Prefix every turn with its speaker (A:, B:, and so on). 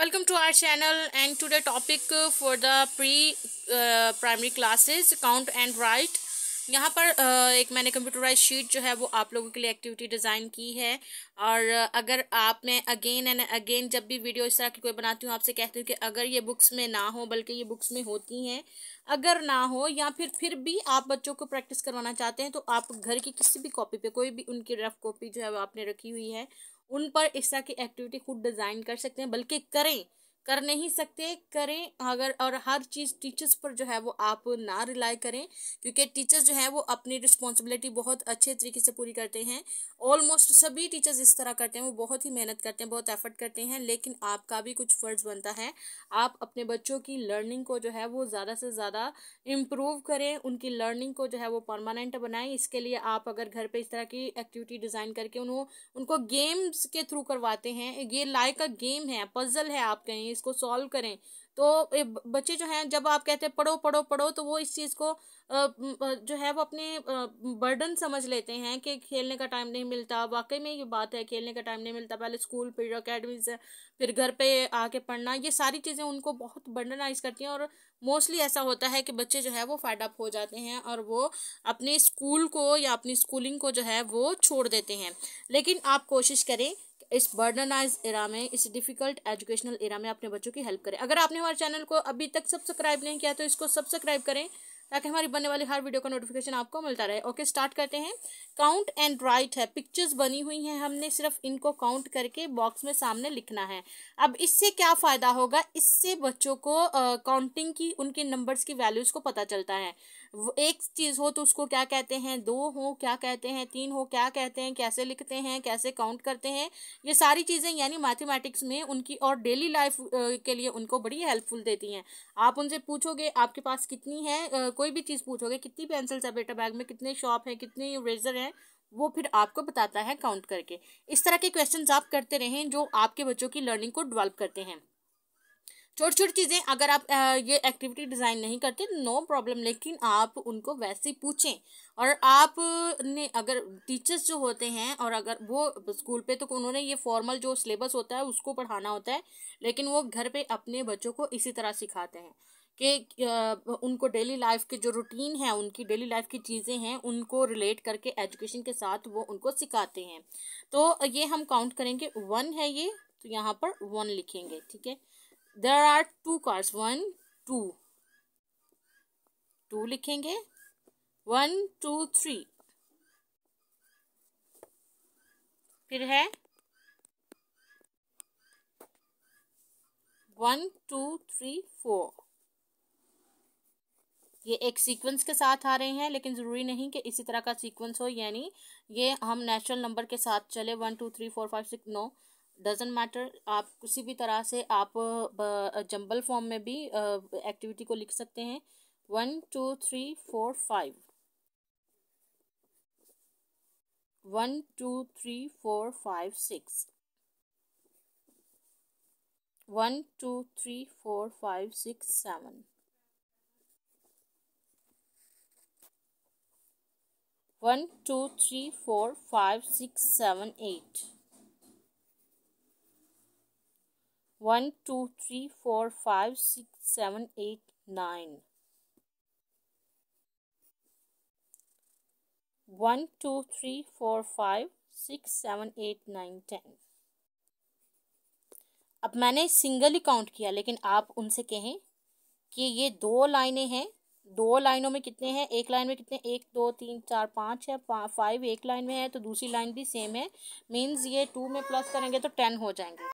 A: welcome to our channel and to the topic for the pre primary classes count and write यहाँ पर uh, एक मैंने computerise sheet जो है वो आप लोगों के लिए एक्टिविटी डिज़ाइन की है और uh, अगर आप मैं अगेन एंड अगेन जब भी वीडियो इस तरह की कोई बनाती हूँ आपसे कहती हूँ कि अगर ये बुक्स में ना हो बल्कि ये बुक्स में होती हैं अगर ना हो या फिर फिर भी आप बच्चों को प्रैक्टिस करवाना चाहते हैं तो आप घर की किसी भी कॉपी पर कोई भी उनकी रफ कॉपी जो है वो आपने रखी हुई है उन पर इस तरह की एक्टिविटी खुद डिज़ाइन कर सकते हैं बल्कि करें कर नहीं सकते करें अगर और हर चीज़ टीचर्स पर जो है वो आप ना रिलाई करें क्योंकि टीचर्स जो है वो अपनी रिस्पॉन्सिबिलिटी बहुत अच्छे तरीके से पूरी करते हैं ऑलमोस्ट सभी टीचर्स इस तरह करते हैं वो बहुत ही मेहनत करते हैं बहुत एफर्ट करते हैं लेकिन आपका भी कुछ फ़र्ज बनता है आप अपने बच्चों की लर्निंग को जो है वो ज़्यादा से ज़्यादा इम्प्रूव करें उनकी लर्निंग को जो है वो परमानेंट बनाएं इसके लिए आप अगर घर पर इस तरह की एक्टिविटी डिज़ाइन करके उन्हों उनको गेम्स के थ्रू करवाते हैं ये लाइक अ गेम है पजल है आप कहीं को सॉल्व करें तो बच्चे जो हैं जब आप कहते हैं पढ़ो पढ़ो पढ़ो तो वो इस चीज़ को जो है वो अपने बर्डन समझ लेते हैं कि खेलने का टाइम नहीं मिलता वाकई में ये बात है खेलने का टाइम नहीं मिलता पहले स्कूल फिर अकेडमी से फिर घर पे आके पढ़ना ये सारी चीज़ें उनको बहुत बर्डनाइज करती हैं और मोस्टली ऐसा होता है कि बच्चे जो है वो अप हो जाते हैं और वो अपने स्कूल को या अपनी स्कूलिंग को जो है वो छोड़ देते हैं लेकिन आप कोशिश करें इस बर्डनाइज एरा में इस डिफ़िकल्ट एजुकेशनल एरा में अपने बच्चों की हेल्प करें अगर आपने हमारे चैनल को अभी तक सब्सक्राइब नहीं किया तो इसको सब्सक्राइब करें ताकि हमारी बनने वाली हर वीडियो का नोटिफिकेशन आपको मिलता रहे ओके स्टार्ट करते हैं काउंट एंड राइट है पिक्चर्स बनी हुई हैं हमने सिर्फ इनको काउंट करके बॉक्स में सामने लिखना है अब इससे क्या फ़ायदा होगा इससे बच्चों को काउंटिंग की उनके नंबर्स की वैल्यूज़ को पता चलता है एक चीज़ हो तो उसको क्या कहते हैं दो हो क्या कहते हैं तीन हो क्या कहते हैं कैसे लिखते हैं कैसे काउंट करते हैं ये सारी चीज़ें यानी मैथमेटिक्स में उनकी और डेली लाइफ के लिए उनको बड़ी हेल्पफुल देती हैं आप उनसे पूछोगे आपके पास कितनी है कोई भी चीज़ पूछोगे कितनी पेंसिल्स है बेटा बैग में कितने शॉप हैं कितने इरेजर हैं वो फिर आपको बताता है काउंट करके इस तरह के क्वेश्चंस आप करते रहें जो आपके बच्चों की लर्निंग को डेवलप करते हैं छोटी छोटी चीज़ें अगर आप ये एक्टिविटी डिज़ाइन नहीं करते नो प्रॉब्लम लेकिन आप उनको वैसे पूछें और आप ने अगर टीचर्स जो होते हैं और अगर वो स्कूल पे तो उन्होंने ये फॉर्मल जो सिलेबस होता है उसको पढ़ाना होता है लेकिन वो घर पे अपने बच्चों को इसी तरह सिखाते हैं कि उनको डेली लाइफ के जो रूटीन है उनकी डेली लाइफ की चीज़ें हैं उनको रिलेट करके एजुकेशन के साथ वो उनको सिखाते हैं तो ये हम काउंट करेंगे वन है ये तो यहाँ पर वन लिखेंगे ठीक है there are two cars one two two लिखेंगे वन टू थ्री फिर है वन टू थ्री फोर ये एक सीक्वेंस के साथ आ रहे हैं लेकिन ज़रूरी नहीं कि इसी तरह का सीक्वेंस हो यानी ये हम नेचुरल नंबर के साथ चले one two three four five six नौ डजेंट मैटर आप किसी भी तरह से आप जंबल फॉर्म में भी एक्टिविटी को लिख सकते हैं one two three four five one two three four five six one two three four five six seven one two three four five six seven eight one two three four five six seven eight nine one two three four five six seven eight nine ten अब मैंने single ही count किया लेकिन आप उनसे कहें कि ये दो लाइनें हैं दो लाइनों में कितने हैं एक लाइन में कितने एक दो तीन चार पाँच है फाइव एक लाइन में है तो दूसरी लाइन भी सेम है मीन्स ये टू में प्लस करेंगे तो टेन हो जाएंगे